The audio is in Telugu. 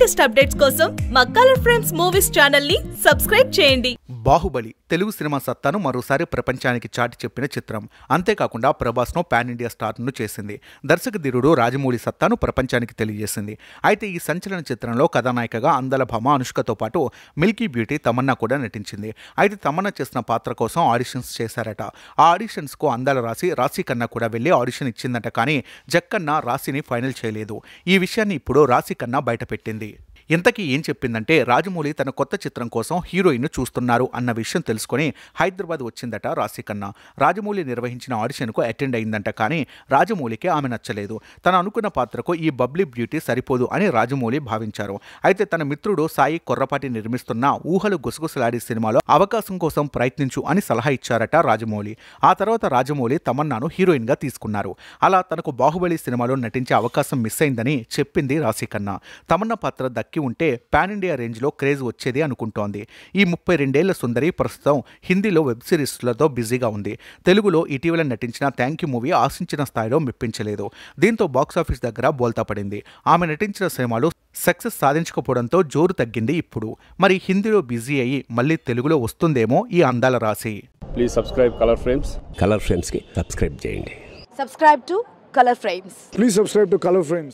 లేటెస్ట్ అప్డేట్స్ కోసం మా కలర్ ఫ్రేమ్స్ మూవీస్ ఛానల్ ని సబ్స్క్రైబ్ చేయండి బాహుబలి తెలుగు సినిమా సత్తాను మరోసారి ప్రపంచానికి చాటి చెప్పిన చిత్రం అంతేకాకుండా ప్రభాస్ను పాన్ ఇండియా స్టార్ను చేసింది ధీరుడు రాజమౌళి సత్తాను ప్రపంచానికి తెలియజేసింది అయితే ఈ సంచలన చిత్రంలో కథానాయికగా అందలభామ అనుష్కతో పాటు మిల్కీ బ్యూటీ తమన్నా కూడా నటించింది అయితే తమన్నా చేసిన పాత్ర కోసం ఆడిషన్స్ చేశారట ఆ ఆడిషన్స్కు అందాల రాశి రాశి కన్నా కూడా వెళ్ళి ఆడిషన్ ఇచ్చిందట కానీ జక్కన్న రాశిని ఫైనల్ చేయలేదు ఈ విషయాన్ని ఇప్పుడు రాశి కన్నా బయటపెట్టింది great ఇంతకీ ఏం చెప్పిందంటే రాజమౌళి తన కొత్త చిత్రం కోసం హీరోయిన్ చూస్తున్నారు అన్న విషయం తెలుసుకుని హైదరాబాద్ వచ్చిందట రాశి రాజమౌళి నిర్వహించిన ఆడిషన్కు అటెండ్ అయిందంట కానీ రాజమౌళికి ఆమె నచ్చలేదు తను అనుకున్న పాత్రకు ఈ బబ్లీ బ్యూటీ సరిపోదు అని రాజమౌళి భావించారు అయితే తన మిత్రుడు సాయి కొర్రపాటి నిర్మిస్తున్న ఊహలు గుసగుసలాడి సినిమాలో అవకాశం కోసం ప్రయత్నించు అని సలహా ఇచ్చారట రాజమౌళి ఆ తర్వాత రాజమౌళి తమన్నాను హీరోయిన్గా తీసుకున్నారు అలా తనకు బాహుబలి సినిమాలో నటించే అవకాశం మిస్ అయిందని చెప్పింది రాశికన్న తమన్నా పాత్ర దక్క దక్కి ఉంటే పాన్ ఇండియా రేంజ్లో క్రేజ్ వచ్చేది అనుకుంటోంది ఈ ముప్పై రెండేళ్ల సుందరి ప్రస్తుతం హిందీలో వెబ్ సిరీస్లతో బిజీగా ఉంది తెలుగులో ఇటీవల నటించిన థ్యాంక్ యూ మూవీ ఆశించిన స్థాయిలో మెప్పించలేదు దీంతో బాక్సాఫీస్ దగ్గర బోల్తా పడింది ఆమె నటించిన సినిమాలు సక్సెస్ సాధించకపోవడంతో జోరు తగ్గింది ఇప్పుడు మరి హిందీలో బిజీ అయ్యి మళ్ళీ తెలుగులో వస్తుందేమో ఈ అందాల రాశి please subscribe colour frames colour ఫ్రేమ్స్కి సబ్స్క్రైబ్ చేయండి subscribe to colour frames please subscribe to colour frames